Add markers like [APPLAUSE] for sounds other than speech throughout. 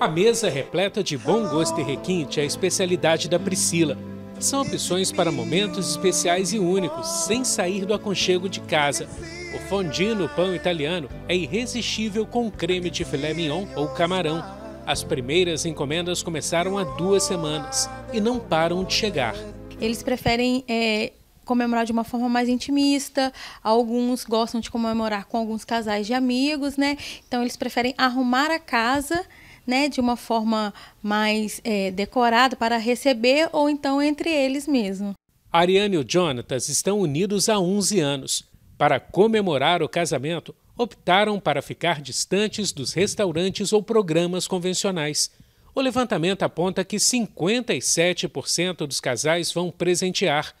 A mesa é repleta de bom gosto e requinte é a especialidade da Priscila. São opções para momentos especiais e únicos, sem sair do aconchego de casa. O fondino, pão italiano, é irresistível com creme de filé mignon ou camarão. As primeiras encomendas começaram há duas semanas e não param de chegar. Eles preferem é comemorar de uma forma mais intimista. Alguns gostam de comemorar com alguns casais de amigos, né? Então eles preferem arrumar a casa né, de uma forma mais é, decorada para receber ou então entre eles mesmo. Ariane e Jonatas estão unidos há 11 anos. Para comemorar o casamento, optaram para ficar distantes dos restaurantes ou programas convencionais. O levantamento aponta que 57% dos casais vão presentear,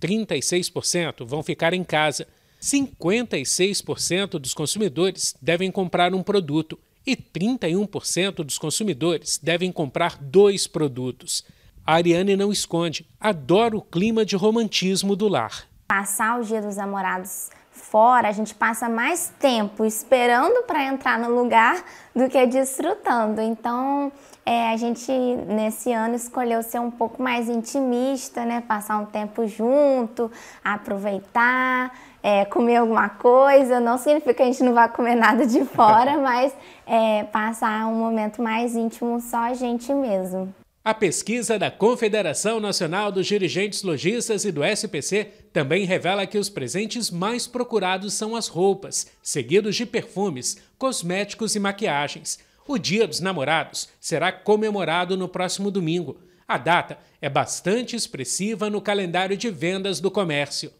36% vão ficar em casa, 56% dos consumidores devem comprar um produto e 31% dos consumidores devem comprar dois produtos. A Ariane não esconde, adora o clima de romantismo do lar. Passar o Dia dos Namorados fora, a gente passa mais tempo esperando para entrar no lugar do que desfrutando. Então, é, a gente nesse ano escolheu ser um pouco mais intimista, né? Passar um tempo junto, aproveitar é, comer alguma coisa, não significa que a gente não vá comer nada de [LAUGHS] fora, mas é, passar um momento mais íntimo só a gente mesmo. A pesquisa da Confederação Nacional dos Dirigentes Logistas e do SPC também revela que os presentes mais procurados são as roupas, seguidos de perfumes, cosméticos e maquiagens. O Dia dos Namorados será comemorado no próximo domingo. A data é bastante expressiva no calendário de vendas do comércio.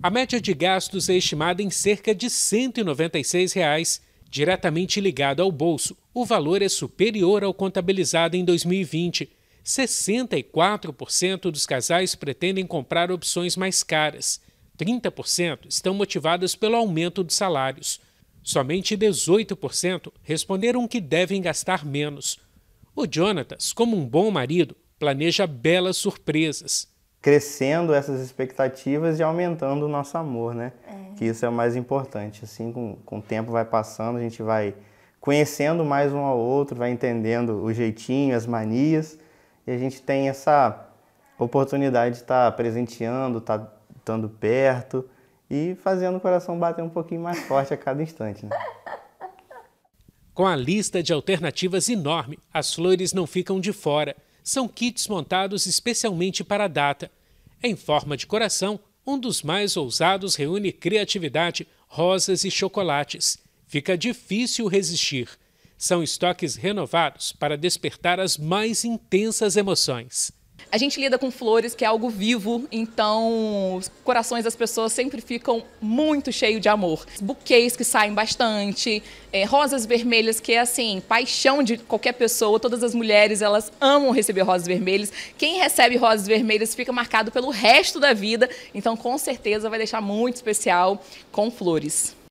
A média de gastos é estimada em cerca de R$ 196, reais, diretamente ligado ao bolso. O valor é superior ao contabilizado em 2020. 64% dos casais pretendem comprar opções mais caras. 30% estão motivadas pelo aumento dos salários. Somente 18% responderam que devem gastar menos. O Jonatas, como um bom marido, planeja belas surpresas crescendo essas expectativas e aumentando o nosso amor, né? É. Que isso é o mais importante. Assim, com, com o tempo vai passando, a gente vai conhecendo mais um ao outro, vai entendendo o jeitinho, as manias, e a gente tem essa oportunidade de estar tá presenteando, tá estando perto e fazendo o coração bater um pouquinho mais forte a cada instante. Né? [LAUGHS] Com a lista de alternativas enorme, as flores não ficam de fora são kits montados especialmente para a data. Em forma de coração, um dos mais ousados reúne criatividade, rosas e chocolates. Fica difícil resistir. São estoques renovados para despertar as mais intensas emoções. A gente lida com flores, que é algo vivo, então os corações das pessoas sempre ficam muito cheios de amor. Buquês que saem bastante, é, rosas vermelhas, que é assim, paixão de qualquer pessoa. Todas as mulheres, elas amam receber rosas vermelhas. Quem recebe rosas vermelhas fica marcado pelo resto da vida, então com certeza vai deixar muito especial com flores.